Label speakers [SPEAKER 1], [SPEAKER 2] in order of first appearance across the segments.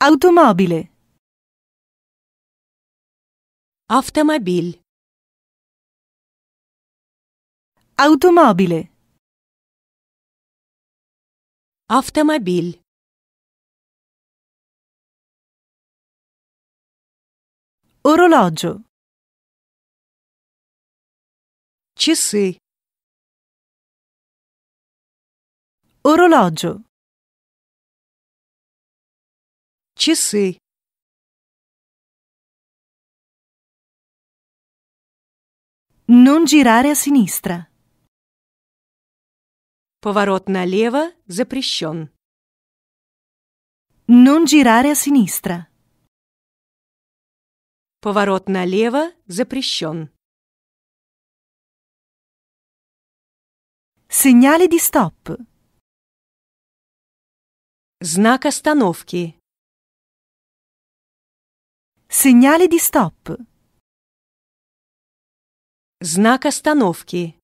[SPEAKER 1] Automobile. Автомобиль. Automobile. Автомобиль. Orologio. Часы. Orologio. Часы. Non girare a sinistra. Поворот налево запрещен. Non girare a sinistra. Поворот налево запрещен. Segnale di stop. Знак остановки. Segnale di stop. Знак остановки.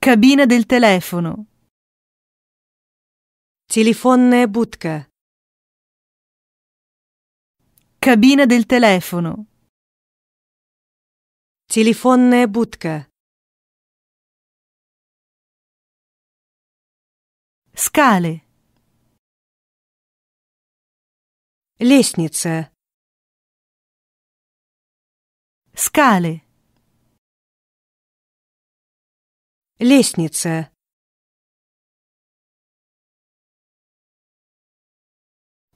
[SPEAKER 1] Cabina del telefono. Телефонная будка. Cabina del telefono. Телефонная будка. Scale. Лестница. Скалы. Лестница.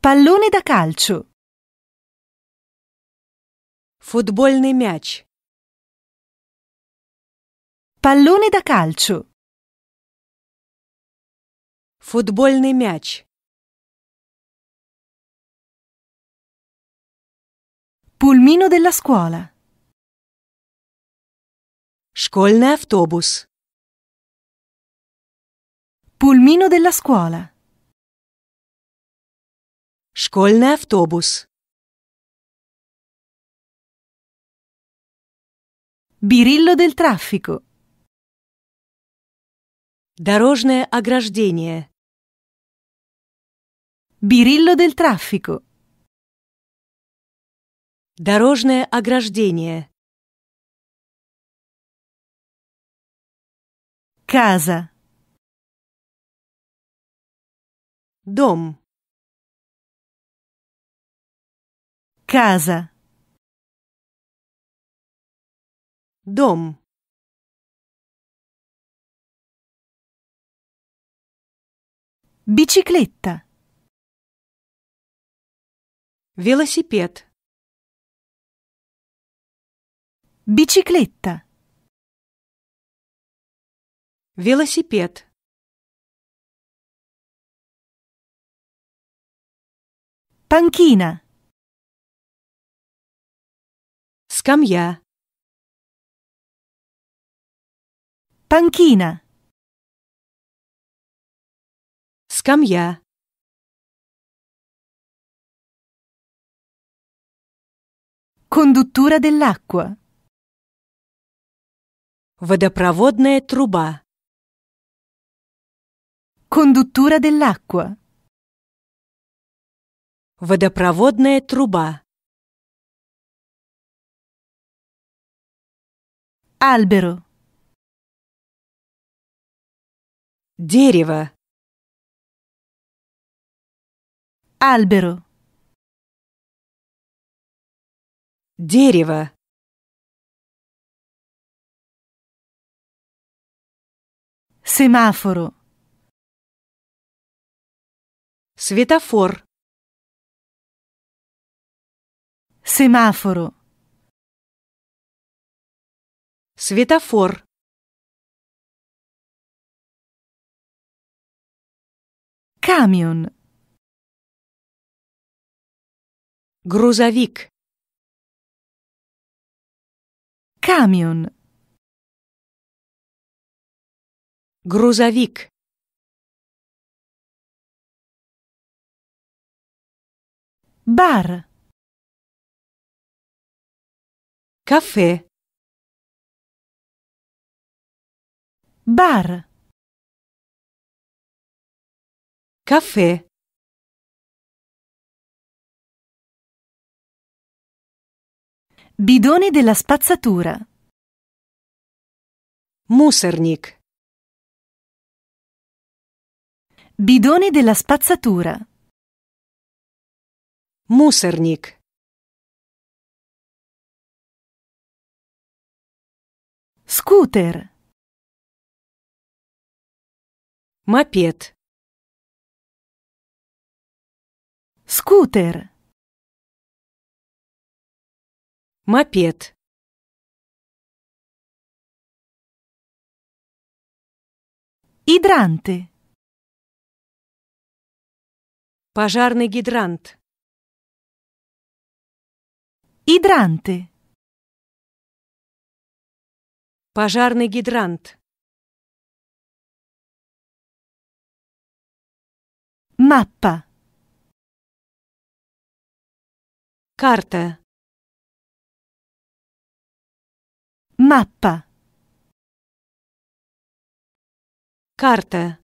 [SPEAKER 1] Паллоне да кальчу. Футбольный мяч. Паллоне да кальчу. Футбольный мяч. Pulmino della scuola. Школьный автобус. Pulmino della scuola. Школьный автобус. Birillo del traffico. Дорожное ограждение. Birillo del traffico. Дорожное ограждение. Каза. Дом. Каза. Дом. Bicicletta. Велосипед. Bicicletta. Велосипед. Panchina. Скамья. Panchina. Скамья. Conduttura dell'acqua. Водопроводная труба. Кондуттура dell'acqua. Водопроводная труба. альберо, Дерево. альберо, Дерево. Semaforo. Светофор. Семафоро. Светофор. Camion. Грузовик. Camion. Грузовик. Бар. Caffè. Bar. Caffè. Bidone della spazzatura. Musernik. Bidone della spazzatura. Мусорник. Scooter. Мопед. Scooter. Мопед. Idrante. Пожарный гидрант. Идранты. Пожарный гидрант. Маппа. Карта. Маппа. Карта.